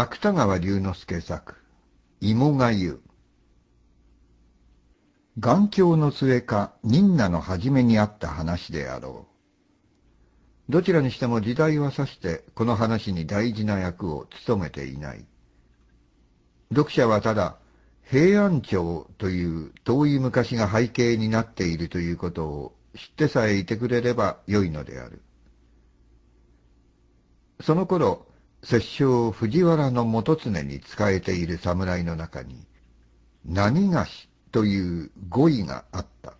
芥川龍之介作、芋がゆ。眼鏡の末か、忍奈の初めにあった話であろう。どちらにしても時代はさして、この話に大事な役を務めていない。読者はただ、平安町という遠い昔が背景になっているということを知ってさえいてくれればよいのである。その頃、摂政藤原の元常に仕えている侍の中に、何菓子という語彙があった。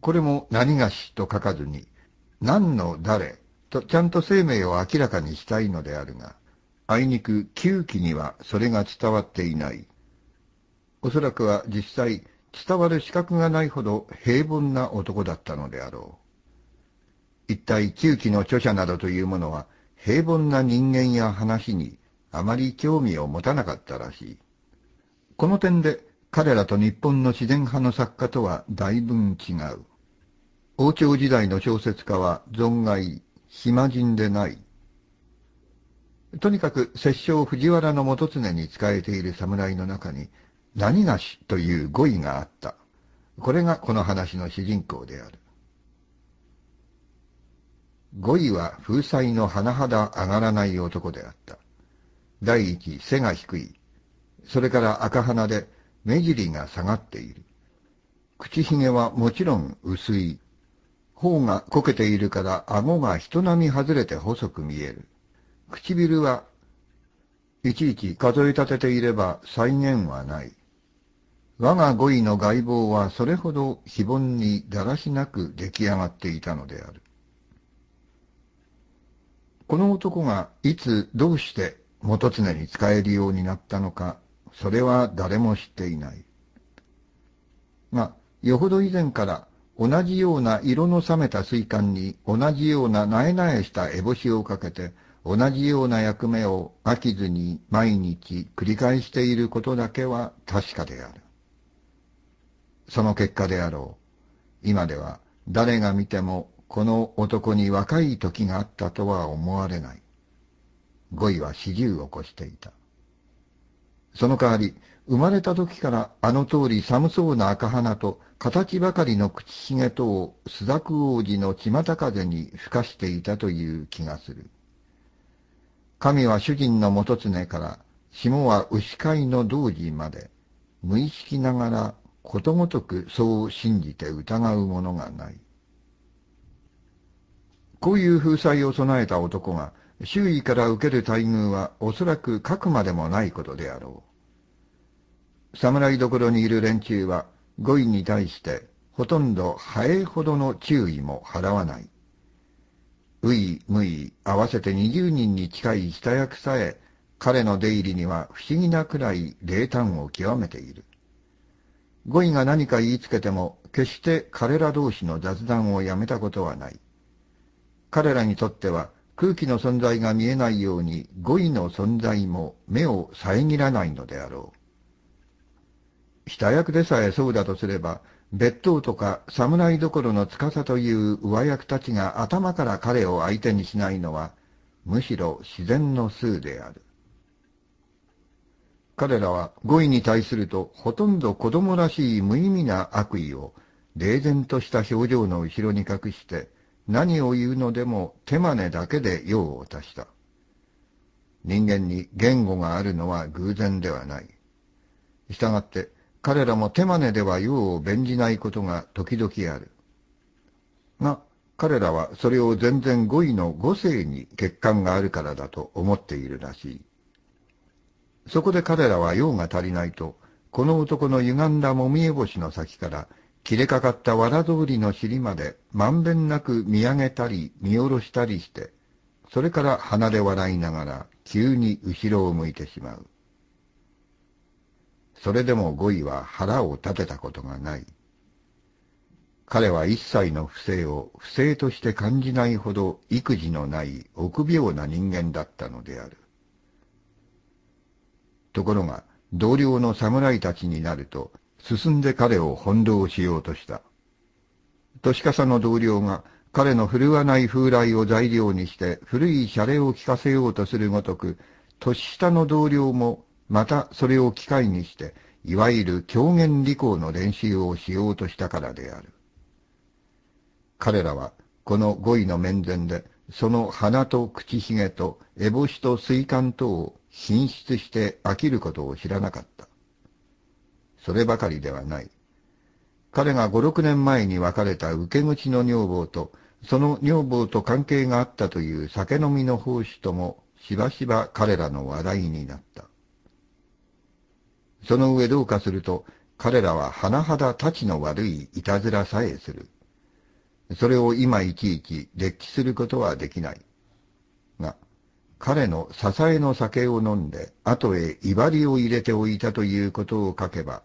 これも何がしと書かずに、何の誰とちゃんと生命を明らかにしたいのであるが、あいにく旧期にはそれが伝わっていない。おそらくは実際、伝わる資格がないほど平凡な男だったのであろう。一体旧期の著者などというものは、平凡な人間や話にあまり興味を持たなかったらしい。この点で彼らと日本の自然派の作家とは大分違う。王朝時代の小説家は存外、暇人でない。とにかく摂政藤原の元常に仕えている侍の中に、何がしという語彙があった。これがこの話の主人公である。5位は風彩の甚だ上がらない男であった。第一、背が低い。それから赤鼻で目尻が下がっている。口ひげはもちろん薄い。頬がこけているから顎が人並み外れて細く見える。唇はいちいち数え立てていれば再現はない。我が語彙の外貌はそれほど非凡にだらしなく出来上がっていたのである。この男がいつどうして元常に使えるようになったのか、それは誰も知っていない。が、よほど以前から同じような色の冷めた水管に同じようななえなえした烏帽子をかけて、同じような役目を飽きずに毎日繰り返していることだけは確かである。その結果であろう。今では誰が見てもこの男に若い時があったとは思われない。語彙は四十を越していた。その代わり、生まれた時からあの通り寒そうな赤鼻と形ばかりの口ひげとを朱雀王子の巷風に吹かしていたという気がする。神は主人の元常から霜は牛飼いの道時まで、無意識ながらことごとくそう信じて疑うものがない。こういう風采を備えた男が、周囲から受ける待遇はおそらく書くまでもないことであろう。侍どころにいる連中は、語彙に対して、ほとんど早いほどの注意も払わない。うい、むい、合わせて二十人に近い下役さえ、彼の出入りには不思議なくらい冷淡を極めている。語彙が何か言いつけても、決して彼ら同士の雑談をやめたことはない。彼らにとっては空気の存在が見えないように語彙の存在も目を遮らないのであろう。下役でさえそうだとすれば、別当とか侍どころの司という上役たちが頭から彼を相手にしないのは、むしろ自然の数である。彼らは語彙に対するとほとんど子供らしい無意味な悪意を、冷然とした表情の後ろに隠して、何を言うのでも手真似だけで用を足した。人間に言語があるのは偶然ではない。従って彼らも手真似では用を弁じないことが時々ある。が、彼らはそれを全然語彙の語性に欠陥があるからだと思っているらしい。そこで彼らは用が足りないと、この男の歪んだもみえ星の先から切れかかった藁通りの尻までまんべんなく見上げたり見下ろしたりして、それから鼻で笑いながら急に後ろを向いてしまう。それでも五位は腹を立てたことがない。彼は一切の不正を不正として感じないほど育児のない臆病な人間だったのである。ところが同僚の侍たちになると進んで彼を翻弄しようとした。年笠の同僚が彼の振るわない風来を材料にして古いシャレを聞かせようとするごとく、年下の同僚もまたそれを機会にして、いわゆる狂言利口の練習をしようとしたからである。彼らはこの語彙の面前で、その鼻と口ひげと烏帽子と水管等を品質して飽きることを知らなかった。そればかりではない。彼が5、6年前に別れた受け口の女房と、その女房と関係があったという酒飲みの奉仕とも、しばしば彼らの話題になった。その上どうかすると、彼らは甚だたちの悪いいたずらさえする。それを今いちいち列記することはできない。が、彼の支えの酒を飲んで、後へ威張りを入れておいたということを書けば、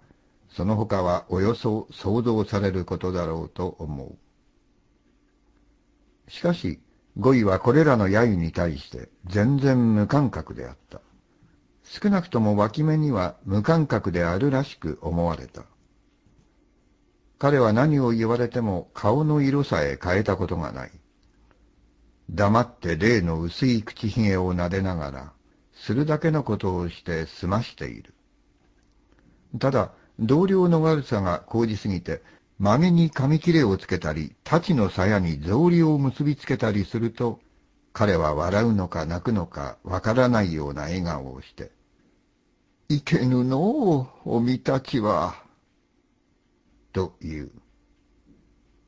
その他はおよそ想像されることだろうと思う。しかし、語彙はこれらの揶揄に対して全然無感覚であった。少なくとも脇目には無感覚であるらしく思われた。彼は何を言われても顔の色さえ変えたことがない。黙って例の薄い口ひげを撫でながら、するだけのことをして済ましている。ただ、同僚の悪さが講じすぎて、曲げに紙切れをつけたり、太刀の鞘に草履を結びつけたりすると、彼は笑うのか泣くのかわからないような笑顔をして、いけぬのう、おみたちは、と言う。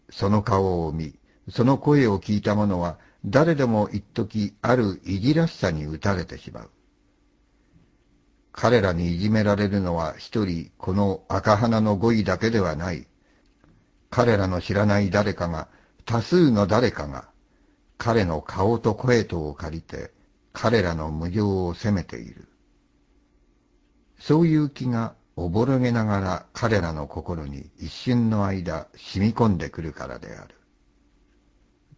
その顔を見、その声を聞いた者は、誰でも一時あるいじらしさに打たれてしまう。彼らにいじめられるのは一人この赤鼻の語彙だけではない。彼らの知らない誰かが、多数の誰かが、彼の顔と声とを借りて、彼らの無常を責めている。そういう気がおぼろげながら彼らの心に一瞬の間染み込んでくるからである。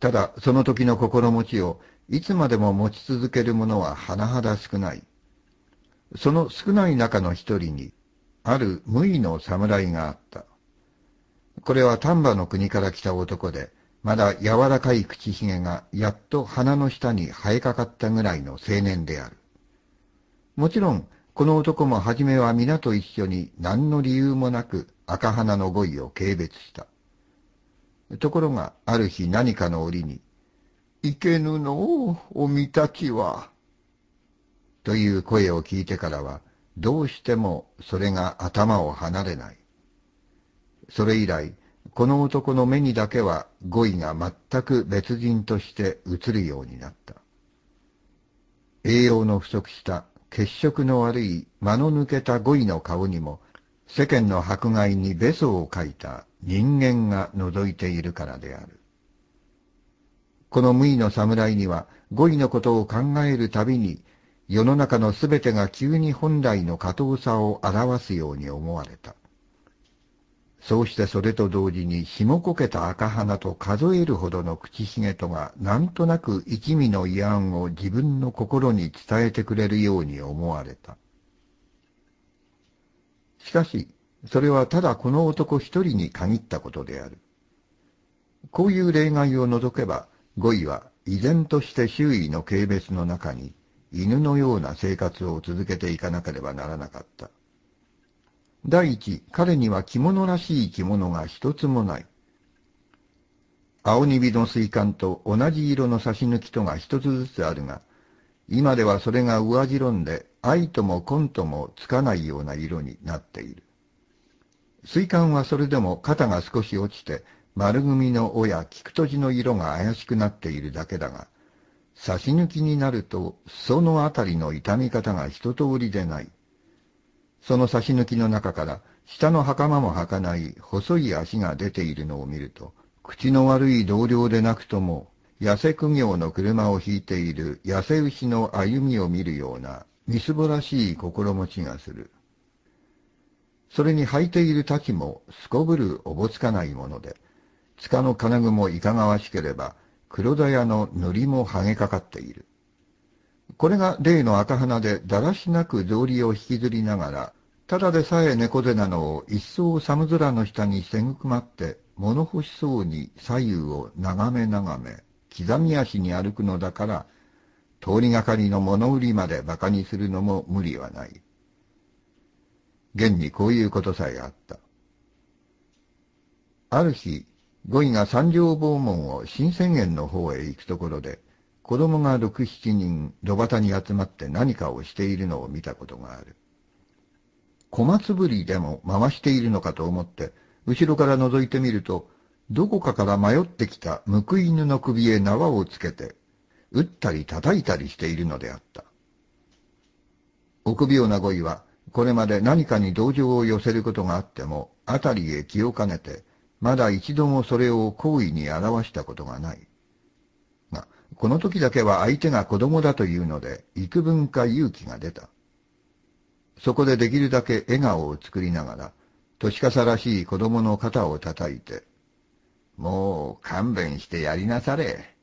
ただ、その時の心持ちをいつまでも持ち続ける者は甚だ少ない。その少ない中の一人に、ある無意の侍があった。これは丹波の国から来た男で、まだ柔らかい口ひげがやっと鼻の下に生えかかったぐらいの青年である。もちろん、この男も初めは皆と一緒に何の理由もなく赤鼻の語彙を軽蔑した。ところが、ある日何かの折に、いけぬのう、おみたちは、という声を聞いてからは、どうしてもそれが頭を離れない。それ以来、この男の目にだけは語彙が全く別人として映るようになった。栄養の不足した血色の悪い間の抜けた語彙の顔にも、世間の迫害にべそを書いた人間が覗いているからである。この無意の侍には、語彙のことを考えるたびに、世の中のすべてが急に本来の過当さを表すように思われた。そうしてそれと同時にひもこけた赤鼻と数えるほどの口ひげとがなんとなく一味の慰安を自分の心に伝えてくれるように思われた。しかし、それはただこの男一人に限ったことである。こういう例外を除けば、語彙は依然として周囲の軽蔑の中に犬のような生活を続けていかなければならなかった。第一、彼には着物らしい着物が一つもない。青びの水管と同じ色の差し抜きとが一つずつあるが、今ではそれが上白んで愛とも根ともつかないような色になっている。水管はそれでも肩が少し落ちて丸組の尾や菊とじの色が怪しくなっているだけだが、差し抜きになると、そのあたりの痛み方が一通りでない。その差し抜きの中から、下の袴も履かない細い足が出ているのを見ると、口の悪い同僚でなくとも、痩せ苦行の車を引いている痩せ牛の歩みを見るような、みすぼらしい心持ちがする。それに履いている滝もすこぶるおぼつかないもので、塚の金具もいかがわしければ、黒田屋の塗りも剥げかかっている。これが例の赤鼻でだらしなく草履を引きずりながら、ただでさえ猫背なのを一層寒空の下にせぐくまって、物欲しそうに左右を眺め眺め、刻み足に歩くのだから、通りがかりの物売りまで馬鹿にするのも無理はない。現にこういうことさえあった。ある日、五位が三条坊門を新宣言の方へ行くところで、子供が六七人、土端に集まって何かをしているのを見たことがある。小松ぶりでも回しているのかと思って、後ろから覗いてみると、どこかから迷ってきた報犬の首へ縄をつけて、打ったり叩いたりしているのであった。臆病な五位は、これまで何かに同情を寄せることがあっても、辺りへ気を兼ねて、まだ一度もそれを行為に表したことがない。が、この時だけは相手が子供だというので、幾分か勇気が出た。そこでできるだけ笑顔を作りながら、年かさらしい子供の肩を叩いて、もう勘弁してやりなされ。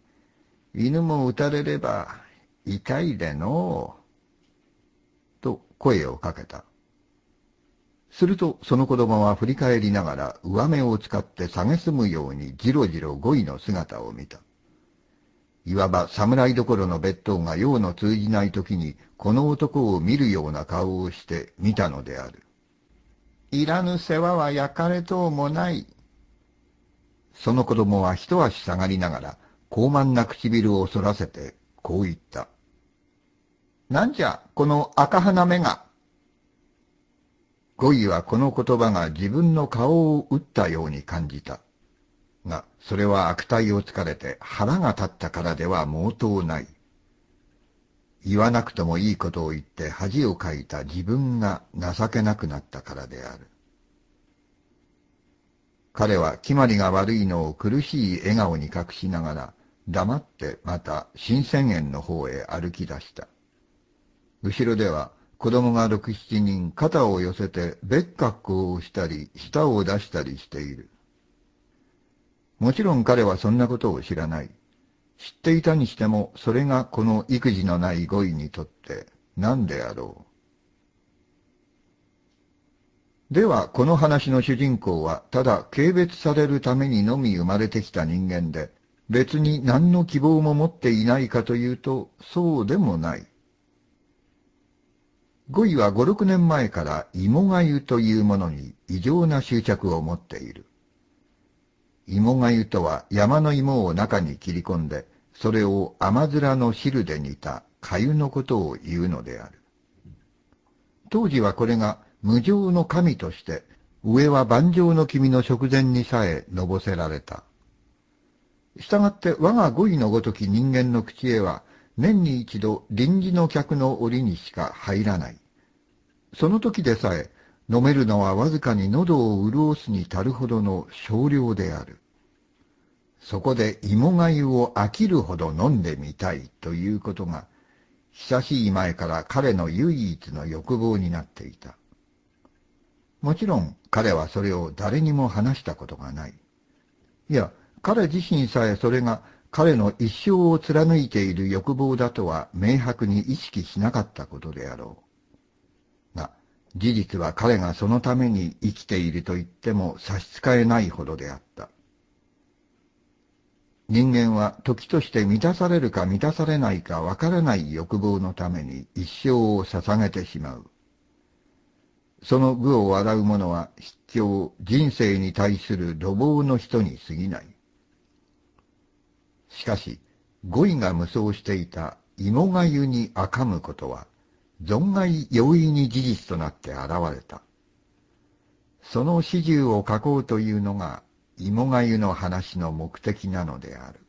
犬も撃たれれば痛いでのう。と声をかけた。すると、その子供は振り返りながら上目を使って蔑むようにじろじろ語彙の姿を見た。いわば侍どころの別当が用の通じない時に、この男を見るような顔をして見たのである。いらぬ世話は焼かれとうもない。その子供は一足下がりながら、高慢な唇を反らせて、こう言った。なんじゃ、この赤鼻目が。語彙はこの言葉が自分の顔を打ったように感じた。が、それは悪態をつかれて腹が立ったからでは毛頭ない。言わなくともいいことを言って恥をかいた自分が情けなくなったからである。彼は決まりが悪いのを苦しい笑顔に隠しながら、黙ってまた新宣言の方へ歩き出した。後ろでは子供が六七人肩を寄せて別格好をしたり、舌を出したりしている。もちろん彼はそんなことを知らない。知っていたにしても、それがこの育児のない語彙にとって何であろう。では、この話の主人公は、ただ軽蔑されるためにのみ生まれてきた人間で、別に何の希望も持っていないかというと、そうでもない。5位は5、6年前から芋がゆというものに異常な執着を持っている。芋がゆとは山の芋を中に切り込んで、それを甘面の汁で煮た粥のことを言うのである。当時はこれが無常の神として、上は万丈の君の食前にさえのぼせられた。従って我が語彙のごとき人間の口へは、年に一度臨時の客の檻にしか入らない。その時でさえ、飲めるのはわずかに喉を潤すに足るほどの少量である。そこで芋がゆを飽きるほど飲んでみたいということが、久しい前から彼の唯一の欲望になっていた。もちろん彼はそれを誰にも話したことがない。いや、彼自身さえそれが彼の一生を貫いている欲望だとは明白に意識しなかったことであろう。が、事実は彼がそのために生きていると言っても差し支えないほどであった。人間は時として満たされるか満たされないかわからない欲望のために一生を捧げてしまう。その愚を笑う者は必要人生に対する怒号の人に過ぎない。しかし、語彙が無双していた芋がゆに赤むことは、存外容易に事実となって現れた。その始終を書こうというのが、芋がゆの話の目的なのである。